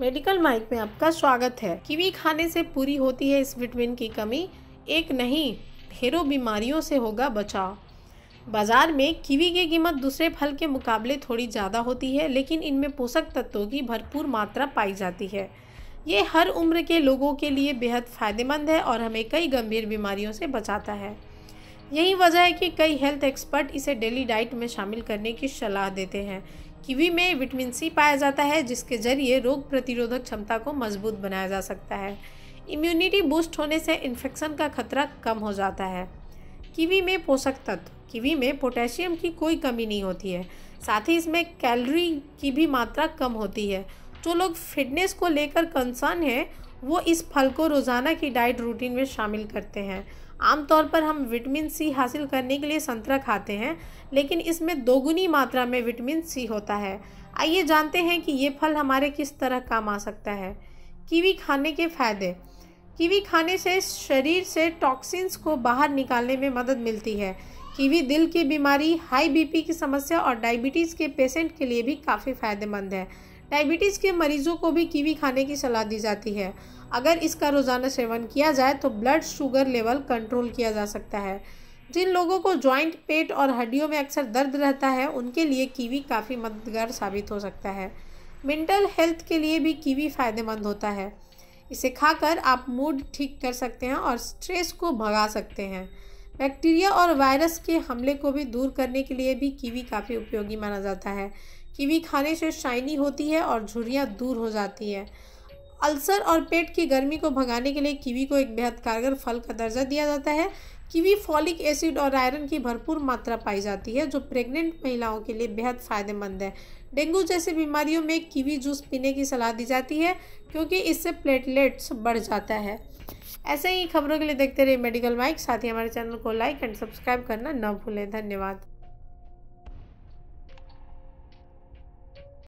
medical mic में आपका स्वागत है कीवी खाने से पूरी होती है इस विटामिन की कमी एक नहीं ढेरों बीमारियों से होगा बचाव बाजार में कीवी की कीमत दूसरे फल के मुकाबले थोड़ी ज़्यादा होती है लेकिन इनमें पोषक तत्वों की भरपूर मात्रा पाई जाती है ये हर उम्र के लोगों के लिए बेहद फ़ायदेमंद है और हमें कई गंभीर बीमारियों से बचाता है यही वजह है कि कई हेल्थ एक्सपर्ट इसे डेली डाइट में शामिल करने की सलाह देते हैं कीवी में विटामिन सी पाया जाता है जिसके जरिए रोग प्रतिरोधक क्षमता को मजबूत बनाया जा सकता है इम्यूनिटी बूस्ट होने से इन्फेक्शन का खतरा कम हो जाता है कीवी में पोषक तत्व कीवी में पोटेशियम की कोई कमी नहीं होती है साथ ही इसमें कैलोरी की भी मात्रा कम होती है जो लोग फिटनेस को लेकर कंसर्न है वो इस फल को रोज़ाना की डाइट रूटीन में शामिल करते हैं आमतौर पर हम विटामिन सी हासिल करने के लिए संतरा खाते हैं लेकिन इसमें दोगुनी मात्रा में विटामिन सी होता है आइए जानते हैं कि ये फल हमारे किस तरह काम आ सकता है कीवी खाने के फ़ायदे कीवी खाने से शरीर से टॉक्सिन्स को बाहर निकालने में मदद मिलती है कीवी दिल की बीमारी हाई बीपी की समस्या और डायबिटीज़ के पेशेंट के लिए भी काफ़ी फ़ायदेमंद है डायबिटीज़ के मरीजों को भी कीवी खाने की सलाह दी जाती है अगर इसका रोज़ाना सेवन किया जाए तो ब्लड शुगर लेवल कंट्रोल किया जा सकता है जिन लोगों को जॉइंट पेट और हड्डियों में अक्सर दर्द रहता है उनके लिए कीवी काफ़ी मददगार साबित हो सकता है मेंटल हेल्थ के लिए भी कीवी फ़ायदेमंद होता है इसे खाकर आप मूड ठीक कर सकते हैं और स्ट्रेस को भगा सकते हैं बैक्टीरिया और वायरस के हमले को भी दूर करने के लिए भी कीवी काफ़ी उपयोगी माना जाता है कीवी खाने से शाइनी होती है और झुरियाँ दूर हो जाती है अल्सर और पेट की गर्मी को भगाने के लिए कीवी को एक बेहद कारगर फल का दर्जा दिया जाता है कीवी फॉलिक एसिड और आयरन की भरपूर मात्रा पाई जाती है जो प्रेग्नेंट महिलाओं के लिए बेहद फ़ायदेमंद है डेंगू जैसी बीमारियों में कीवी जूस पीने की सलाह दी जाती है क्योंकि इससे प्लेटलेट्स बढ़ जाता है ऐसे ही खबरों के लिए देखते रहिए मेडिकल माइक साथ ही हमारे चैनल को लाइक एंड सब्सक्राइब करना न भूलें धन्यवाद